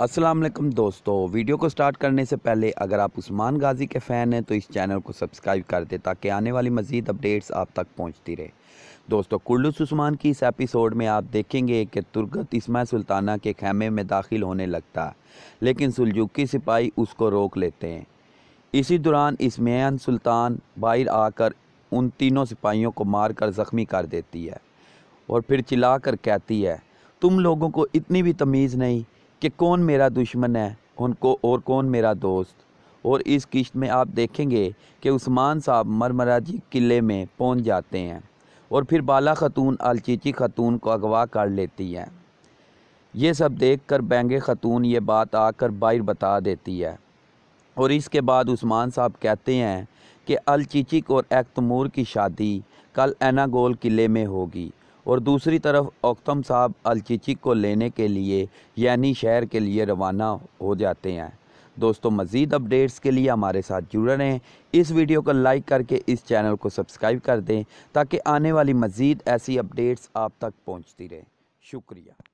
अस्सलाम वालेकुम दोस्तों वीडियो को स्टार्ट करने से पहले अगर आप उस्मान गाजी के फ़ैन हैं तो इस चैनल को सब्सक्राइब कर दें ताकि आने वाली मज़ीद अपडेट्स आप तक पहुंचती रहे दोस्तों कुल्लू उस्मान की इस एपिसोड में आप देखेंगे कि तुर्गत इसमा सुल्ताना के खेमे में दाखिल होने लगता है लेकिन सुलजुकी सिपाही उसको रोक लेते हैं इसी दौरान इसमैन सुल्तान बाहर आकर उन तीनों सिपाहियों को मार कर ज़ख्मी कर देती है और फिर चिल्ला कर कहती है तुम लोगों को इतनी भी तमीज़ नहीं कि कौन मेरा दुश्मन है उनको और कौन मेरा दोस्त और इस किश्त में आप देखेंगे कि उस्मान साहब मरमरा जी किले में पहुंच जाते हैं और फिर बाला खतून अलचीची खतून को अगवा कर लेती है ये सब देख कर बैंगे खतून ये बात आकर बाहर बता देती है और इसके बाद उस्मान साहब कहते हैं कि अलचीचिक और एक्तमूर की शादी कल एनागोल किले में होगी और दूसरी तरफ अख्तम साहब अलचिची को लेने के लिए यानी शहर के लिए रवाना हो जाते हैं दोस्तों मज़ीद अपडेट्स के लिए हमारे साथ जुड़े रहें इस वीडियो को लाइक करके इस चैनल को सब्सक्राइब कर दें ताकि आने वाली मज़ीद ऐसी अपडेट्स आप तक पहुँचती रहें शुक्रिया